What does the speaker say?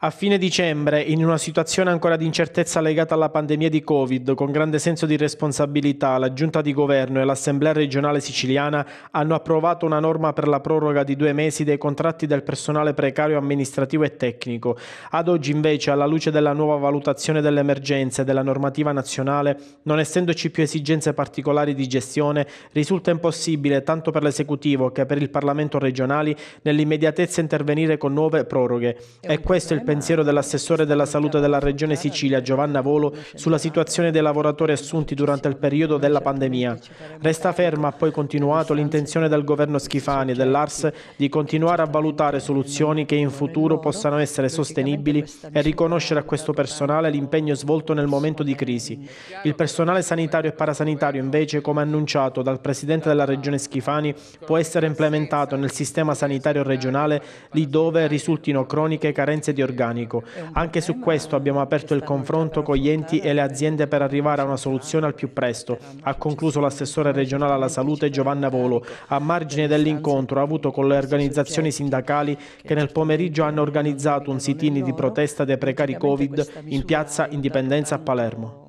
A fine dicembre, in una situazione ancora di incertezza legata alla pandemia di Covid, con grande senso di responsabilità, la Giunta di Governo e l'Assemblea regionale siciliana hanno approvato una norma per la proroga di due mesi dei contratti del personale precario amministrativo e tecnico. Ad oggi invece, alla luce della nuova valutazione delle emergenze della normativa nazionale, non essendoci più esigenze particolari di gestione, risulta impossibile tanto per l'Esecutivo che per il Parlamento regionali nell'immediatezza intervenire con nuove proroghe. E questo è il pensiero dell'assessore della salute della Regione Sicilia, Giovanna Volo, sulla situazione dei lavoratori assunti durante il periodo della pandemia. Resta ferma, ha poi continuato, l'intenzione del governo Schifani e dell'ARS di continuare a valutare soluzioni che in futuro possano essere sostenibili e riconoscere a questo personale l'impegno svolto nel momento di crisi. Il personale sanitario e parasanitario, invece, come annunciato dal Presidente della Regione Schifani, può essere implementato nel sistema sanitario regionale lì dove risultino croniche carenze di organizzazione organico. Anche su questo abbiamo aperto il confronto con gli enti e le aziende per arrivare a una soluzione al più presto, ha concluso l'assessore regionale alla salute Giovanna Volo. A margine dell'incontro avuto con le organizzazioni sindacali che nel pomeriggio hanno organizzato un sit-in di protesta dei precari Covid in piazza Indipendenza a Palermo.